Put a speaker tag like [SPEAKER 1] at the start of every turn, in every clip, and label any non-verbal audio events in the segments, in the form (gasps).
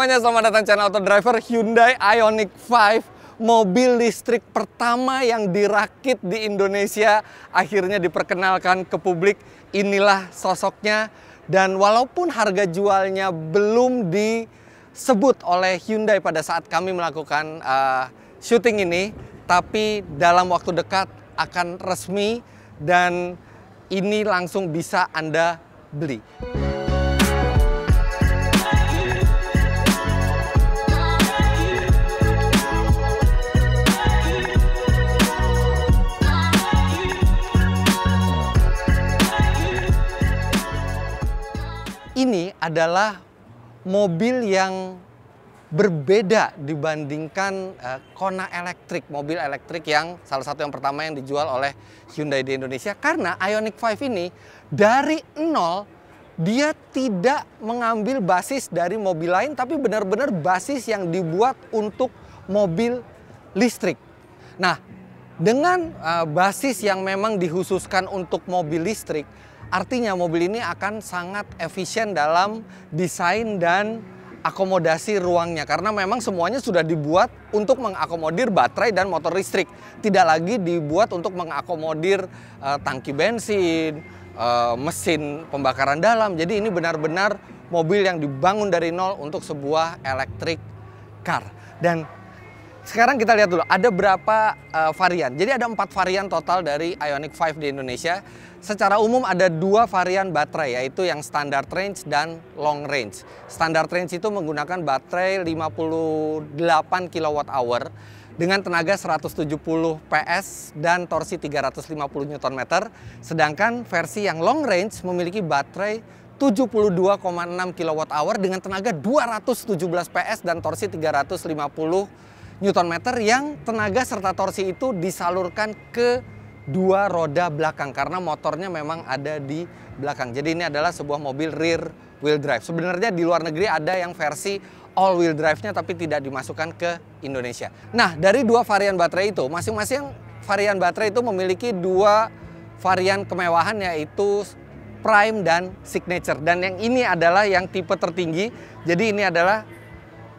[SPEAKER 1] semuanya, selamat datang channel Auto Driver Hyundai Ioniq 5 Mobil listrik pertama yang dirakit di Indonesia Akhirnya diperkenalkan ke publik Inilah sosoknya Dan walaupun harga jualnya belum disebut oleh Hyundai pada saat kami melakukan uh, syuting ini Tapi dalam waktu dekat akan resmi Dan ini langsung bisa Anda beli adalah mobil yang berbeda dibandingkan uh, Kona elektrik, mobil elektrik yang salah satu yang pertama yang dijual oleh Hyundai di Indonesia karena Ioniq 5 ini dari nol dia tidak mengambil basis dari mobil lain tapi benar-benar basis yang dibuat untuk mobil listrik. Nah, dengan uh, basis yang memang dihususkan untuk mobil listrik, Artinya mobil ini akan sangat efisien dalam desain dan akomodasi ruangnya karena memang semuanya sudah dibuat untuk mengakomodir baterai dan motor listrik. Tidak lagi dibuat untuk mengakomodir uh, tangki bensin, uh, mesin pembakaran dalam. Jadi ini benar-benar mobil yang dibangun dari nol untuk sebuah elektrik car. Dan sekarang kita lihat dulu ada berapa uh, varian. Jadi ada empat varian total dari Ionic 5 di Indonesia. Secara umum ada dua varian baterai yaitu yang standard range dan long range. Standard range itu menggunakan baterai 58 kWh dengan tenaga 170 PS dan torsi 350 Nm. Sedangkan versi yang long range memiliki baterai 72,6 kWh dengan tenaga 217 PS dan torsi 350 Newton meter yang tenaga serta torsi itu disalurkan ke dua roda belakang karena motornya memang ada di belakang. Jadi ini adalah sebuah mobil rear wheel drive. Sebenarnya di luar negeri ada yang versi all wheel drive-nya tapi tidak dimasukkan ke Indonesia. Nah, dari dua varian baterai itu, masing-masing varian baterai itu memiliki dua varian kemewahan yaitu Prime dan Signature. Dan yang ini adalah yang tipe tertinggi. Jadi ini adalah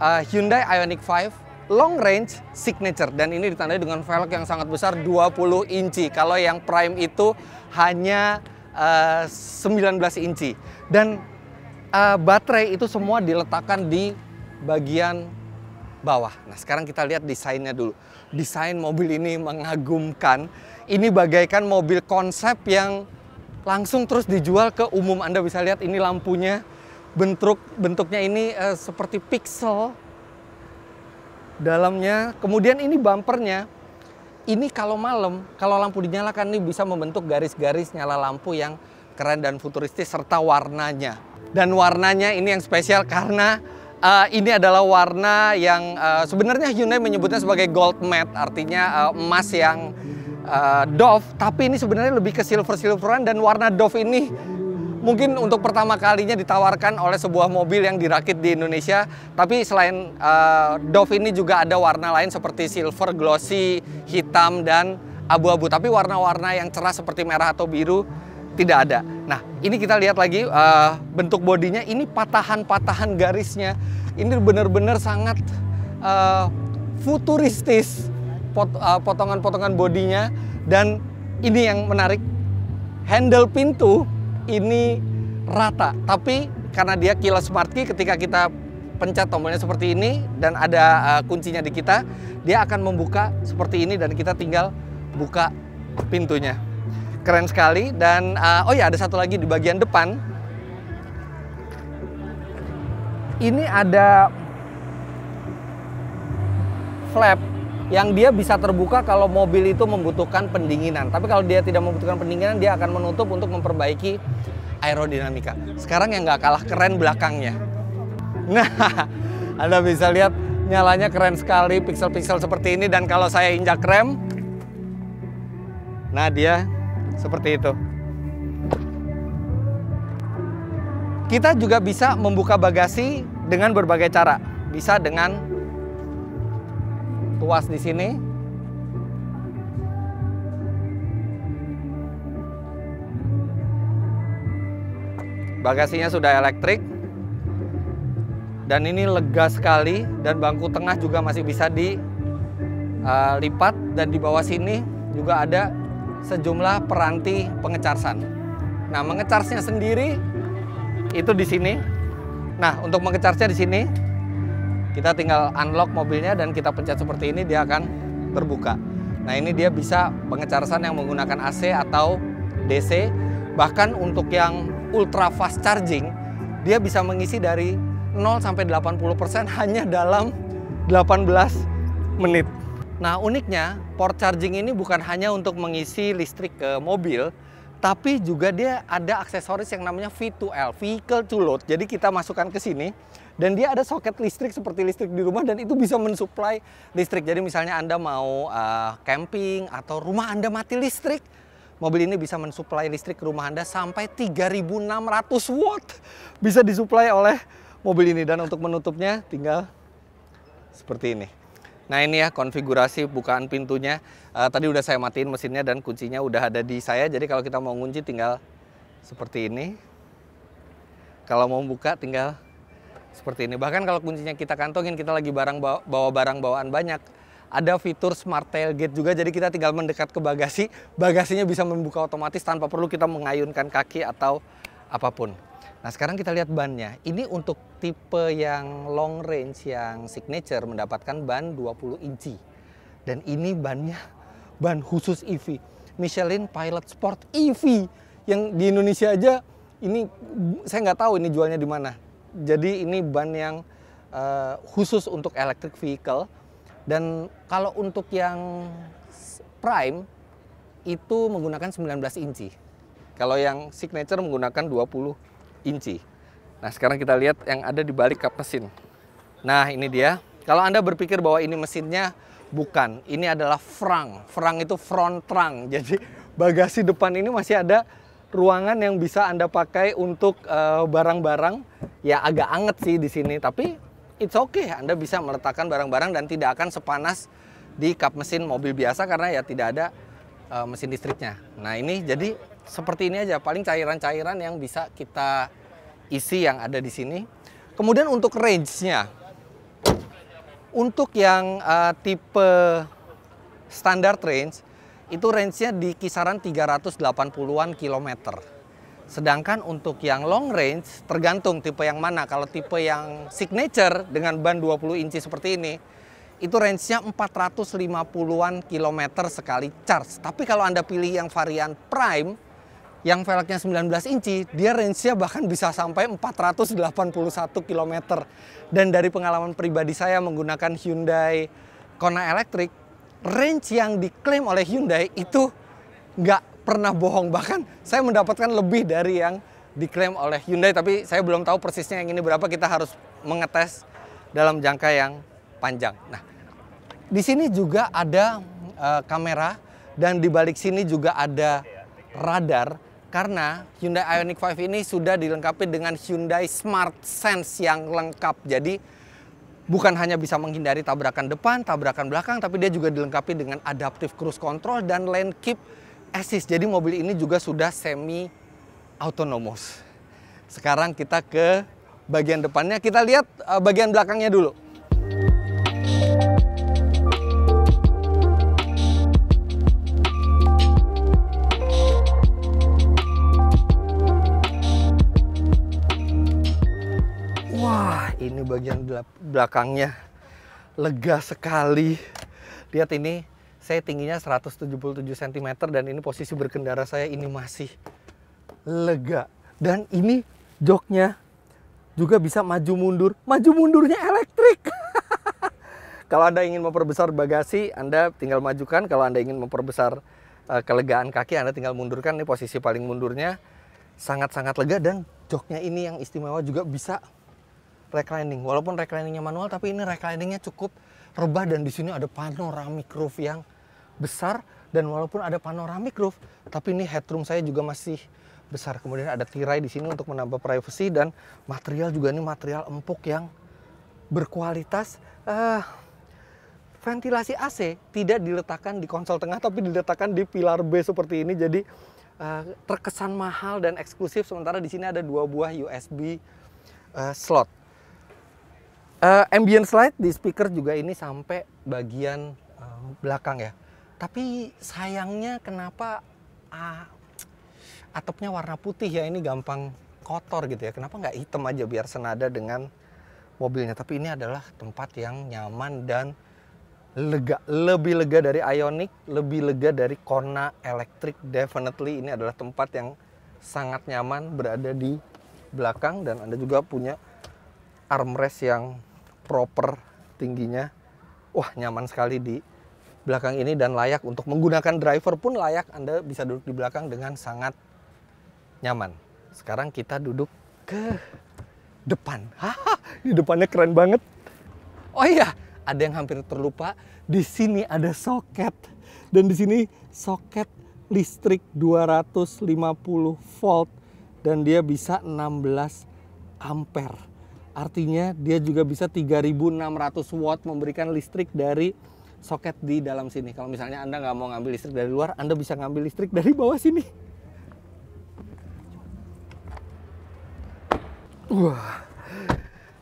[SPEAKER 1] uh, Hyundai Ioniq 5 long range signature dan ini ditandai dengan velg yang sangat besar 20 inci. Kalau yang prime itu hanya uh, eh, 19 inci dan uh, baterai itu semua diletakkan di bagian bawah. Nah, sekarang kita lihat desainnya dulu. Desain mobil ini mengagumkan. Ini bagaikan mobil konsep yang langsung terus dijual ke umum. Anda bisa lihat ini lampunya bentuk bentuknya ini uh, seperti pixel dalamnya. Kemudian ini bumpernya. Ini kalau malam, kalau lampu dinyalakan ini bisa membentuk garis-garis nyala lampu yang keren dan futuristis serta warnanya. Dan warnanya ini yang spesial karena uh, ini adalah warna yang uh, sebenarnya Hyundai menyebutnya sebagai gold matte, artinya uh, emas yang uh, dove, tapi ini sebenarnya lebih ke silver-silveran dan warna doff ini mungkin untuk pertama kalinya ditawarkan oleh sebuah mobil yang dirakit di Indonesia. Tapi selain uh, Dove ini juga ada warna lain seperti silver, glossy, hitam, dan abu-abu. Tapi warna-warna yang cerah seperti merah atau biru tidak ada. Nah, ini kita lihat lagi uh, bentuk bodinya. Ini patahan-patahan garisnya. Ini benar-benar sangat uh, futuristis pot, uh, potongan-potongan bodinya. Dan ini yang menarik, handle pintu ini rata, tapi karena dia kilas smart key ketika kita pencet tombolnya seperti ini dan ada uh, kuncinya di kita, dia akan membuka seperti ini dan kita tinggal buka pintunya. Keren sekali dan uh, oh ya ada satu lagi di bagian depan. Ini ada flap yang dia bisa terbuka kalau mobil itu membutuhkan pendinginan. Tapi kalau dia tidak membutuhkan pendinginan, dia akan menutup untuk memperbaiki aerodinamika. Sekarang yang nggak kalah keren belakangnya. Nah, (laughs) Anda bisa lihat nyalanya keren sekali, pixel-pixel seperti ini. Dan kalau saya injak rem, nah dia seperti itu. Kita juga bisa membuka bagasi dengan berbagai cara. Bisa dengan tuas di sini. Bagasinya sudah elektrik. Dan ini lega sekali dan bangku tengah juga masih bisa dilipat eh, dan di bawah sini juga ada sejumlah peranti pengecarsan. Nah, mengecasnya sendiri itu di sini. Nah, untuk mengecasnya di sini kita tinggal unlock mobilnya dan kita pencet seperti ini dia akan terbuka. Nah ini dia bisa pengecasan yang menggunakan AC atau DC. Bahkan untuk yang ultra fast charging, dia bisa mengisi dari 0 sampai 80% (laughs) hanya dalam 18 menit. Nah uniknya port charging ini bukan hanya untuk mengisi listrik ke mobil, tapi juga dia ada aksesoris yang namanya V2L, vehicle to load. Jadi kita masukkan ke sini, dan dia ada soket listrik seperti listrik di rumah dan itu bisa mensuplai listrik. Jadi misalnya Anda mau uh, camping atau rumah Anda mati listrik, mobil ini bisa mensuplai listrik ke rumah Anda sampai 3600 watt. Bisa disuplai oleh mobil ini dan untuk menutupnya tinggal seperti ini. Nah ini ya konfigurasi bukaan pintunya. Uh, tadi udah saya matiin mesinnya dan kuncinya udah ada di saya. Jadi kalau kita mau ngunci tinggal seperti ini. Kalau mau buka tinggal seperti ini. Bahkan kalau kuncinya kita kantongin, kita lagi barang bawa, bawa barang bawaan banyak, ada fitur smart tailgate juga, jadi kita tinggal mendekat ke bagasi, bagasinya bisa membuka otomatis tanpa perlu kita mengayunkan kaki atau apapun. Nah sekarang kita lihat bannya. Ini untuk tipe yang long range yang signature mendapatkan ban 20 inci. Dan ini bannya ban khusus EV. Michelin Pilot Sport EV yang di Indonesia aja ini saya nggak tahu ini jualnya di mana jadi ini ban yang uh, khusus untuk electric vehicle dan kalau untuk yang prime itu menggunakan 19 inci. Kalau yang signature menggunakan 20 inci. Nah, sekarang kita lihat yang ada di balik kap mesin. Nah, ini dia. Kalau Anda berpikir bahwa ini mesinnya bukan, ini adalah frang. Frang itu front trunk. (laughs) Jadi bagasi depan ini masih ada ruangan yang bisa Anda pakai untuk eh, barang-barang uh, barang -barang ya agak anget sih di sini tapi it's okay Anda bisa meletakkan barang-barang dan tidak akan sepanas di kap mesin mobil biasa karena ya tidak ada uh, mesin listriknya. Nah, ini jadi seperti ini aja paling cairan-cairan yang bisa kita isi yang ada di sini. Kemudian untuk range-nya untuk yang uh, tipe standar range itu range-nya di kisaran 380-an kilometer. Sedangkan untuk yang long range tergantung tipe yang mana. Kalau tipe yang signature dengan ban 20 inci seperti ini, itu range-nya 450-an kilometer sekali charge. Tapi kalau Anda pilih yang varian prime, yang velgnya 19 inci, dia range-nya bahkan bisa sampai 481 km. Dan dari pengalaman pribadi saya menggunakan Hyundai Kona Electric, range yang diklaim oleh Hyundai itu nggak pernah bohong. Bahkan saya mendapatkan lebih dari yang diklaim oleh Hyundai, tapi saya belum tahu persisnya yang ini berapa. Kita harus mengetes dalam jangka yang panjang. Nah, di sini juga ada uh, kamera dan di balik sini juga ada radar karena Hyundai Ioniq 5 ini sudah dilengkapi dengan Hyundai Smart Sense yang lengkap. Jadi bukan hanya bisa menghindari tabrakan depan, tabrakan belakang, tapi dia juga dilengkapi dengan adaptive cruise control dan lane keep assist. Jadi mobil ini juga sudah semi autonomous. Sekarang kita ke bagian depannya. Kita lihat eh, bagian belakangnya dulu. Wah, ini bagian belakangnya lega sekali. Lihat ini saya tingginya 177 cm dan ini posisi berkendara saya ini masih lega. Dan ini joknya juga bisa maju mundur. Maju mundurnya elektrik. (laughs) kalau Anda ingin memperbesar bagasi, Anda tinggal majukan. Kalau Anda ingin memperbesar uh, kelegaan kaki, Anda tinggal mundurkan. Ini posisi paling mundurnya sangat-sangat lega dan joknya ini yang istimewa juga bisa reclining. Walaupun recliningnya manual, tapi ini recliningnya cukup rebah dan di sini ada panoramic roof yang besar dan walaupun ada panoramic roof, tapi ini headroom saya juga masih besar. Kemudian ada tirai di sini untuk menambah privacy dan material juga ini material empuk yang berkualitas. Uh, ventilasi AC tidak diletakkan di konsol tengah tapi diletakkan di pilar B seperti ini jadi uh, terkesan mahal dan eksklusif sementara di sini ada dua buah USB uh, eh, slot. Uh, ambient light di speaker juga ini sampai bagian uh, belakang ya. Tapi sayangnya kenapa ah, atapnya warna putih ya ini gampang kotor gitu ya. Kenapa nggak hitam aja biar senada dengan mobilnya. Tapi ini adalah tempat yang nyaman dan lega. Lebih lega dari Ionic lebih lega dari Kona Electric. Definitely ini adalah tempat yang sangat nyaman berada di belakang dan Anda juga punya armrest yang proper tingginya. Wah, nyaman sekali di belakang ini dan layak untuk menggunakan driver pun layak Anda bisa duduk di belakang dengan sangat nyaman. Sekarang kita duduk ke depan. (laughs) Haha, di depannya keren banget. Oh iya, ada yang hampir terlupa, di sini ada soket dan di sini soket listrik 250 volt dan dia bisa 16 ampere. Artinya dia juga bisa 3600 watt memberikan listrik dari soket di dalam sini. Kalau misalnya Anda nggak mau ngambil listrik dari luar, Anda bisa ngambil listrik dari bawah sini. Wah,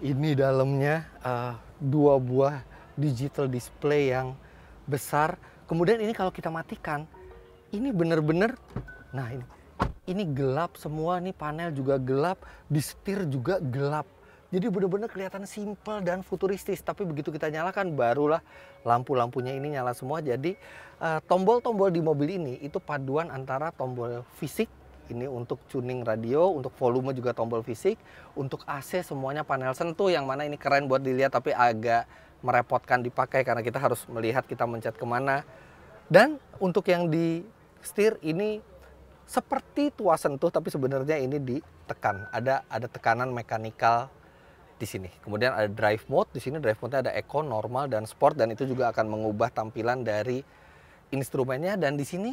[SPEAKER 1] ini dalamnya uh, dua buah digital display yang besar. Kemudian ini kalau kita matikan, ini benar-benar, nah ini, ini gelap semua, nih panel juga gelap, di setir juga gelap. Jadi benar-benar kelihatan simple dan futuristis, tapi begitu kita nyalakan barulah lampu-lampunya ini nyala semua. Jadi eh, tombol-tombol di mobil ini itu paduan antara tombol fisik ini untuk tuning radio, untuk volume juga tombol fisik, untuk AC semuanya panel sentuh yang mana ini keren buat dilihat tapi agak merepotkan dipakai karena kita harus melihat kita mencet kemana. Dan untuk yang di setir ini seperti tua sentuh tapi sebenarnya ini ditekan, ada ada tekanan mekanikal di sini. Kemudian ada drive mode, di sini drive mode-nya ada eco, normal dan sport dan itu juga akan mengubah tampilan dari instrumennya dan di sini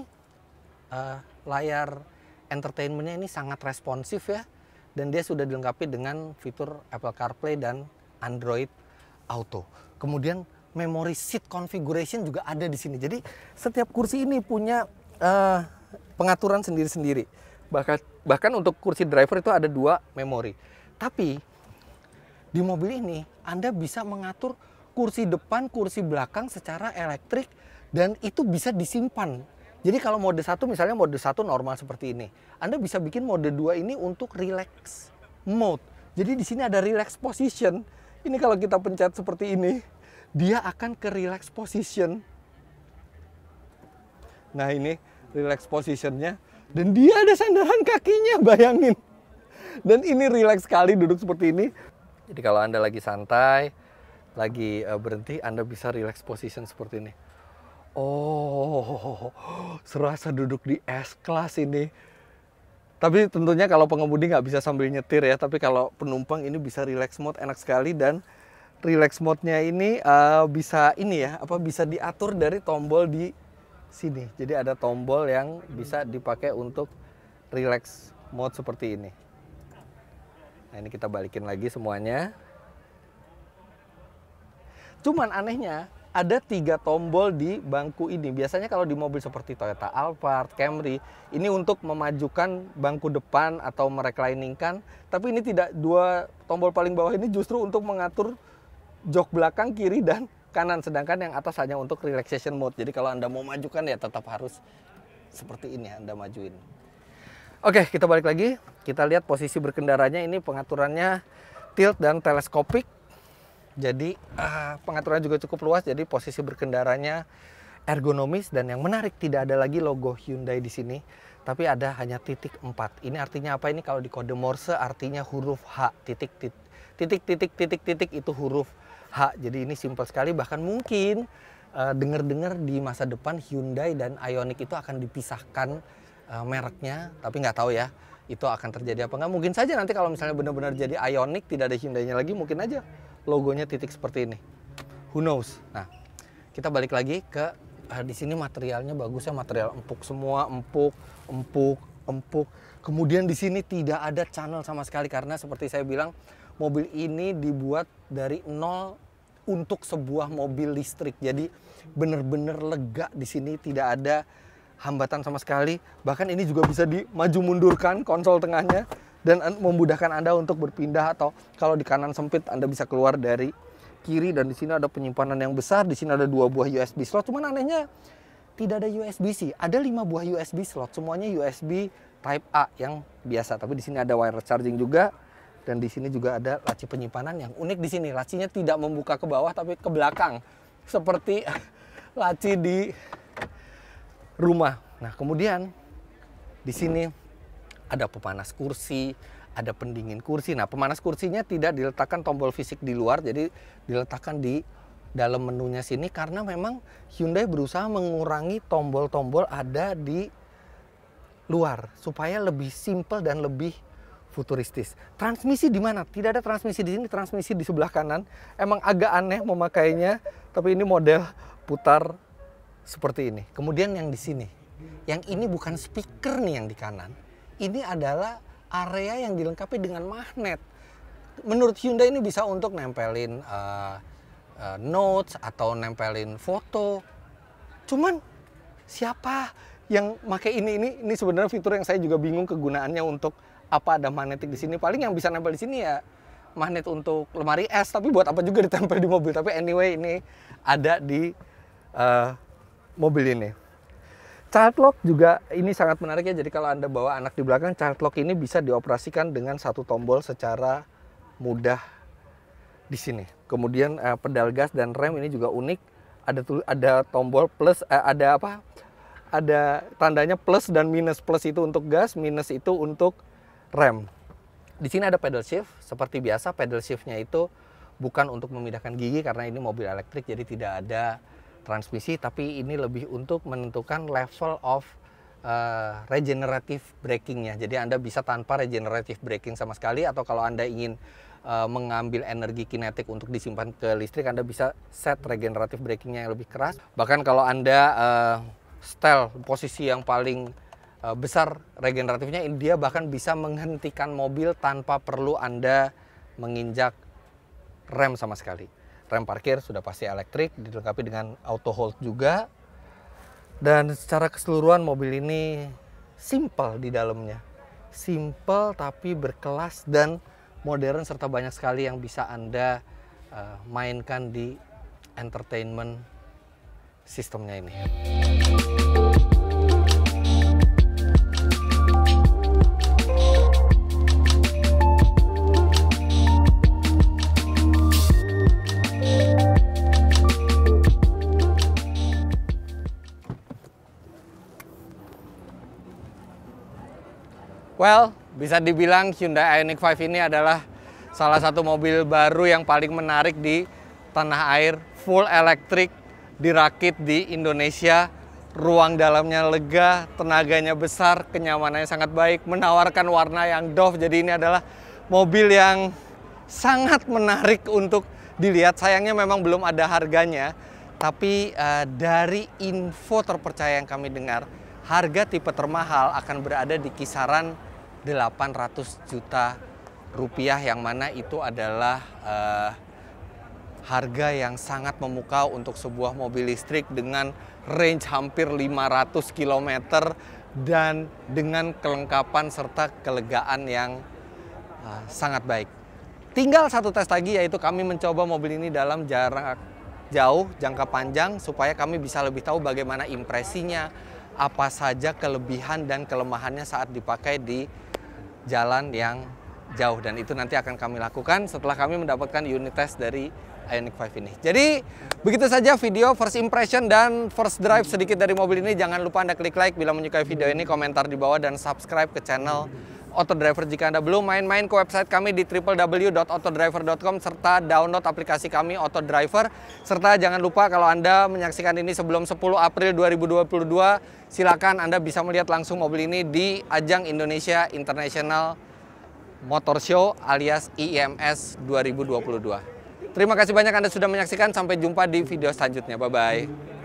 [SPEAKER 1] uh, layar entertainmentnya ini sangat responsif ya dan dia sudah dilengkapi dengan fitur Apple CarPlay dan Android Auto. Kemudian memory seat configuration juga ada di sini. Jadi setiap kursi ini punya uh, pengaturan sendiri-sendiri. Bahkan bahkan untuk kursi driver itu ada dua memori. Tapi di mobil ini Anda bisa mengatur kursi depan, kursi belakang secara elektrik dan itu bisa disimpan. Jadi kalau mode satu misalnya mode satu normal seperti ini, Anda bisa bikin mode 2 ini untuk relax mode. Jadi di sini ada relax position. Ini kalau kita pencet seperti ini, dia akan ke relax position. Nah ini relax positionnya dan dia ada sandaran kakinya bayangin dan ini relax sekali duduk seperti ini jadi kalau Anda lagi santai, lagi uh, berhenti, Anda bisa relax position seperti ini. Oh, (gasps) serasa duduk di S-Class ini. Tapi tentunya kalau pengemudi nggak bisa sambil nyetir ya, tapi kalau penumpang ini bisa relax mode enak sekali dan relax mode-nya ini uh, bisa ini ya, apa bisa diatur dari tombol di sini. Jadi ada tombol yang bisa dipakai untuk relax mode seperti ini. Nah, ini kita balikin lagi semuanya. Cuman anehnya, ada tiga tombol di bangku ini. Biasanya kalau di mobil seperti Toyota Alphard, Camry, ini untuk memajukan bangku depan atau merekliningkan. Tapi ini tidak dua tombol paling bawah ini justru untuk mengatur jok belakang kiri dan kanan. Sedangkan yang atas hanya untuk relaxation mode. Jadi kalau Anda mau majukan ya tetap harus seperti ini Anda majuin. Oke, kita balik lagi. Kita lihat posisi berkendaranya ini pengaturannya tilt dan teleskopik. Jadi uh, ah, pengaturan juga cukup luas. Jadi posisi berkendaranya ergonomis dan yang menarik tidak ada lagi logo Hyundai di sini, tapi ada hanya titik 4. Ini artinya apa? Ini kalau di kode Morse artinya huruf H. Titik titik titik titik titik, titik itu huruf H. Jadi ini simpel sekali. Bahkan mungkin uh, dengar-dengar di masa depan Hyundai dan Ionic itu akan dipisahkan uh, mereknya, tapi nggak tahu ya itu akan terjadi apa nggak. Mungkin saja nanti kalau misalnya benar-benar jadi Ionic tidak ada Hyundai-nya lagi, mungkin aja logonya titik seperti ini. Who knows? Nah, kita balik lagi ke uh, di sini materialnya ya material empuk semua, empuk, empuk, empuk. Kemudian di sini tidak ada channel sama sekali karena seperti saya bilang mobil ini dibuat dari nol untuk sebuah mobil listrik. Jadi benar-benar lega di sini tidak ada hambatan sama sekali. Bahkan ini juga bisa dimaju mundurkan konsol tengahnya dan memudahkan Anda untuk berpindah atau kalau di kanan sempit Anda bisa keluar dari kiri dan di sini ada penyimpanan yang besar, di sini ada dua buah USB slot. Cuman anehnya tidak ada USB-C. Ada lima buah USB slot, semuanya USB Type A yang biasa, tapi di sini ada wire charging juga dan di sini juga ada laci penyimpanan yang unik di sini. Lacinya tidak membuka ke bawah tapi ke belakang. Seperti (laughs) laci di rumah. Nah, kemudian di sini ada pemanas kursi, ada pendingin kursi. Nah, pemanas kursinya tidak diletakkan tombol fisik di luar, jadi diletakkan di dalam menunya sini karena memang Hyundai berusaha mengurangi tombol-tombol ada di luar supaya lebih simple dan lebih futuristis. Transmisi di mana? Tidak ada transmisi di sini, transmisi di sebelah kanan. Emang agak aneh memakainya, tapi ini model putar seperti ini. Kemudian yang di sini, yang ini bukan speaker nih yang di kanan. Ini adalah area yang dilengkapi dengan magnet. Menurut Hyundai ini bisa untuk nempelin uh, uh, notes atau nempelin foto. Cuman siapa yang pakai ini ini ini sebenarnya fitur yang saya juga bingung kegunaannya untuk apa ada magnetik di sini. Paling yang bisa nempel di sini ya magnet untuk lemari es tapi buat apa juga ditempel di mobil tapi anyway ini ada di uh, mobil ini. Child lock juga ini sangat menarik ya. Jadi kalau Anda bawa anak di belakang, child lock ini bisa dioperasikan dengan satu tombol secara mudah di sini. Kemudian eh, pedal gas dan rem ini juga unik. Ada ada tombol plus eh, ada apa? Ada tandanya plus dan minus. Plus itu untuk gas, minus itu untuk rem. Di sini ada pedal shift. Seperti biasa pedal shiftnya itu bukan untuk memindahkan gigi karena ini mobil elektrik jadi tidak ada transmisi, tapi ini lebih untuk menentukan level of uh, regenerative ya. Jadi Anda bisa tanpa regenerative braking sama sekali, atau kalau Anda ingin uh, mengambil energi kinetik untuk disimpan ke listrik, Anda bisa set regenerative brakingnya yang lebih keras. Bahkan kalau Anda uh, setel posisi yang paling uh, besar regeneratifnya, dia bahkan bisa menghentikan mobil tanpa perlu Anda menginjak rem sama sekali rem parkir sudah pasti elektrik dilengkapi dengan auto hold juga dan secara keseluruhan mobil ini simple di dalamnya simple tapi berkelas dan modern serta banyak sekali yang bisa anda uh, mainkan di entertainment sistemnya ini. Well, bisa dibilang Hyundai Ioniq 5 ini adalah salah satu mobil baru yang paling menarik di tanah air, full elektrik, dirakit di Indonesia. Ruang dalamnya lega, tenaganya besar, kenyamanannya sangat baik, menawarkan warna yang doff. Jadi ini adalah mobil yang sangat menarik untuk dilihat. Sayangnya memang belum ada harganya, tapi uh, dari info terpercaya yang kami dengar, harga tipe termahal akan berada di kisaran 800 juta rupiah yang mana itu adalah uh, harga yang sangat memukau untuk sebuah mobil listrik dengan range hampir 500 km dan dengan kelengkapan serta kelegaan yang uh, sangat baik. Tinggal satu tes lagi yaitu kami mencoba mobil ini dalam jarak jauh, jangka panjang supaya kami bisa lebih tahu bagaimana impresinya, apa saja kelebihan dan kelemahannya saat dipakai di jalan yang jauh dan itu nanti akan kami lakukan setelah kami mendapatkan unit test dari Ioniq 5 ini. Jadi begitu saja video first impression dan first drive sedikit dari mobil ini. Jangan lupa Anda klik like bila menyukai video ini, komentar di bawah dan subscribe ke channel Autodriver jika Anda belum main-main ke website kami di www.autodriver.com serta download aplikasi kami Autodriver serta jangan lupa kalau Anda menyaksikan ini sebelum 10 April 2022 silakan Anda bisa melihat langsung mobil ini di ajang Indonesia International Motor Show alias IMS 2022. Terima kasih banyak Anda sudah menyaksikan sampai jumpa di video selanjutnya. Bye bye.